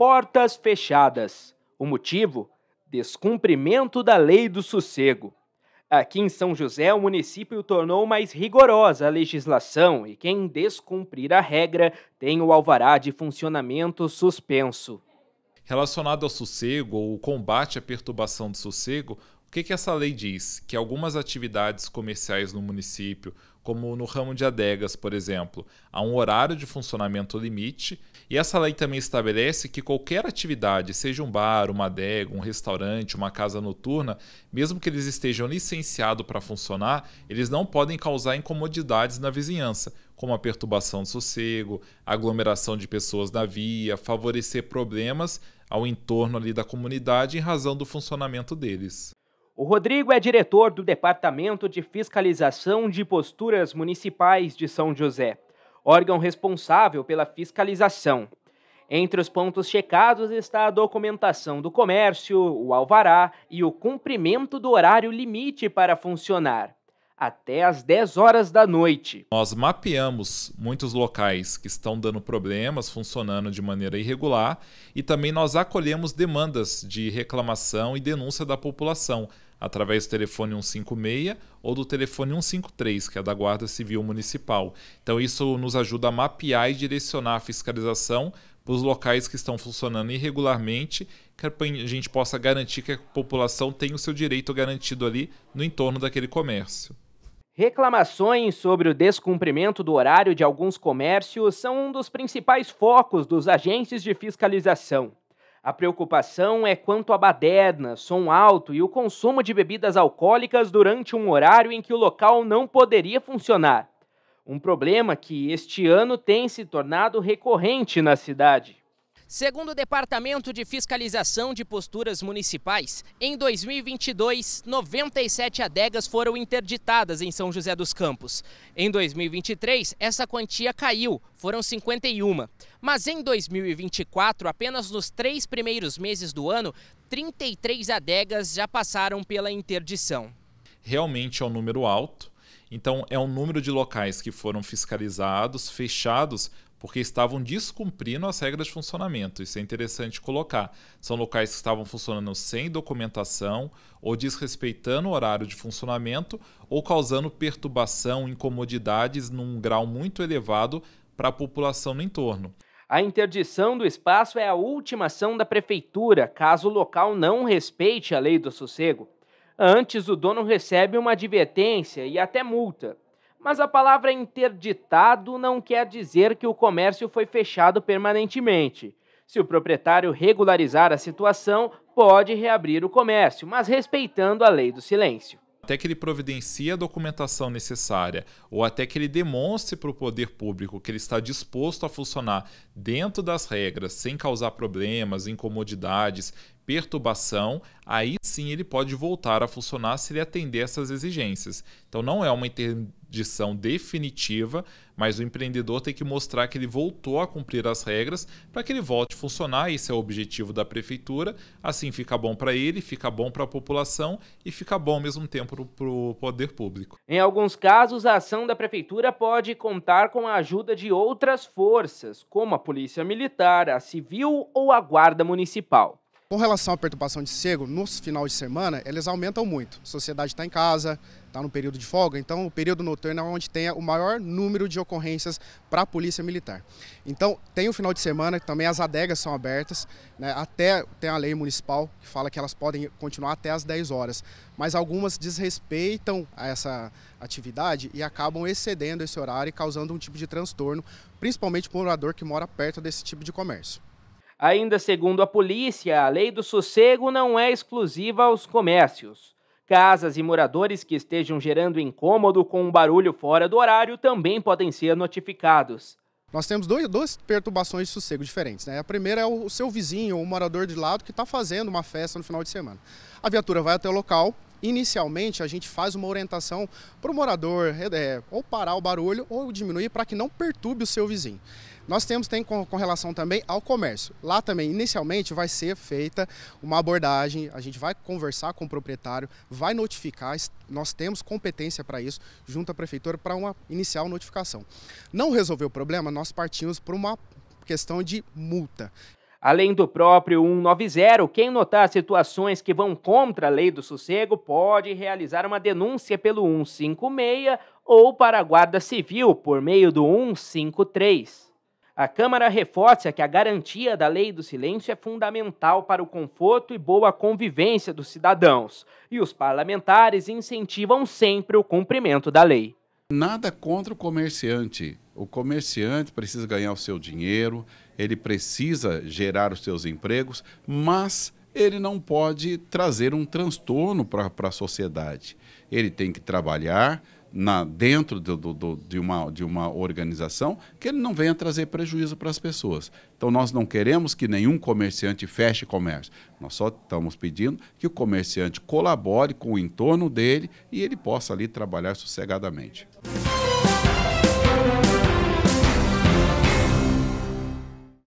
portas fechadas. O motivo? Descumprimento da lei do sossego. Aqui em São José, o município tornou mais rigorosa a legislação e quem descumprir a regra tem o alvará de funcionamento suspenso. Relacionado ao sossego ou combate à perturbação do sossego, o que, que essa lei diz? Que algumas atividades comerciais no município, como no ramo de adegas, por exemplo, há um horário de funcionamento limite, e essa lei também estabelece que qualquer atividade, seja um bar, uma adega, um restaurante, uma casa noturna, mesmo que eles estejam licenciados para funcionar, eles não podem causar incomodidades na vizinhança, como a perturbação do sossego, aglomeração de pessoas na via, favorecer problemas ao entorno ali da comunidade em razão do funcionamento deles. O Rodrigo é diretor do Departamento de Fiscalização de Posturas Municipais de São José, órgão responsável pela fiscalização. Entre os pontos checados está a documentação do comércio, o alvará e o cumprimento do horário limite para funcionar, até às 10 horas da noite. Nós mapeamos muitos locais que estão dando problemas, funcionando de maneira irregular, e também nós acolhemos demandas de reclamação e denúncia da população através do telefone 156 ou do telefone 153, que é da Guarda Civil Municipal. Então, isso nos ajuda a mapear e direcionar a fiscalização para os locais que estão funcionando irregularmente, que a gente possa garantir que a população tenha o seu direito garantido ali no entorno daquele comércio. Reclamações sobre o descumprimento do horário de alguns comércios são um dos principais focos dos agentes de fiscalização. A preocupação é quanto à baderna, som alto e o consumo de bebidas alcoólicas durante um horário em que o local não poderia funcionar. Um problema que este ano tem se tornado recorrente na cidade. Segundo o Departamento de Fiscalização de Posturas Municipais, em 2022, 97 adegas foram interditadas em São José dos Campos. Em 2023, essa quantia caiu, foram 51. Mas em 2024, apenas nos três primeiros meses do ano, 33 adegas já passaram pela interdição. Realmente é um número alto. Então, é um número de locais que foram fiscalizados, fechados porque estavam descumprindo as regras de funcionamento. Isso é interessante colocar. São locais que estavam funcionando sem documentação, ou desrespeitando o horário de funcionamento, ou causando perturbação, incomodidades num grau muito elevado para a população no entorno. A interdição do espaço é a última ação da prefeitura, caso o local não respeite a lei do sossego. Antes, o dono recebe uma advertência e até multa. Mas a palavra interditado não quer dizer que o comércio foi fechado permanentemente. Se o proprietário regularizar a situação, pode reabrir o comércio, mas respeitando a lei do silêncio até que ele providencie a documentação necessária ou até que ele demonstre para o poder público que ele está disposto a funcionar dentro das regras, sem causar problemas, incomodidades, perturbação, aí sim ele pode voltar a funcionar se ele atender essas exigências. Então não é uma interdição definitiva, mas o empreendedor tem que mostrar que ele voltou a cumprir as regras para que ele volte a funcionar. Esse é o objetivo da prefeitura. Assim fica bom para ele, fica bom para a população e fica bom ao mesmo tempo para o poder público. Em alguns casos, a ação da prefeitura pode contar com a ajuda de outras forças, como a polícia militar, a civil ou a guarda municipal. Com relação à perturbação de cego, nos finais de semana, eles aumentam muito. A sociedade está em casa, está no período de folga, então o período noturno é onde tem o maior número de ocorrências para a polícia militar. Então, tem o final de semana, também as adegas são abertas, né, até tem a lei municipal que fala que elas podem continuar até as 10 horas, mas algumas desrespeitam essa atividade e acabam excedendo esse horário e causando um tipo de transtorno, principalmente para o morador que mora perto desse tipo de comércio. Ainda segundo a polícia, a lei do sossego não é exclusiva aos comércios. Casas e moradores que estejam gerando incômodo com um barulho fora do horário também podem ser notificados. Nós temos dois, duas perturbações de sossego diferentes. Né? A primeira é o seu vizinho ou morador de lado que está fazendo uma festa no final de semana. A viatura vai até o local, inicialmente a gente faz uma orientação para o morador é, ou parar o barulho ou diminuir para que não perturbe o seu vizinho. Nós temos tem com, com, relação também ao comércio. Lá também, inicialmente, vai ser feita uma abordagem, a gente vai conversar com o proprietário, vai notificar, nós temos competência para isso, junto à prefeitura, para uma inicial notificação. Não resolver o problema, nós partimos para uma questão de multa. Além do próprio 190, quem notar situações que vão contra a lei do sossego pode realizar uma denúncia pelo 156 ou para a Guarda Civil por meio do 153. A Câmara reforça que a garantia da lei do silêncio é fundamental para o conforto e boa convivência dos cidadãos, e os parlamentares incentivam sempre o cumprimento da lei. Nada contra o comerciante. O comerciante precisa ganhar o seu dinheiro, ele precisa gerar os seus empregos, mas ele não pode trazer um transtorno para a sociedade. Ele tem que trabalhar na, dentro do, do, do, de, uma, de uma organização que ele não venha trazer prejuízo para as pessoas. Então, nós não queremos que nenhum comerciante feche comércio. Nós só estamos pedindo que o comerciante colabore com o entorno dele e ele possa ali trabalhar sossegadamente.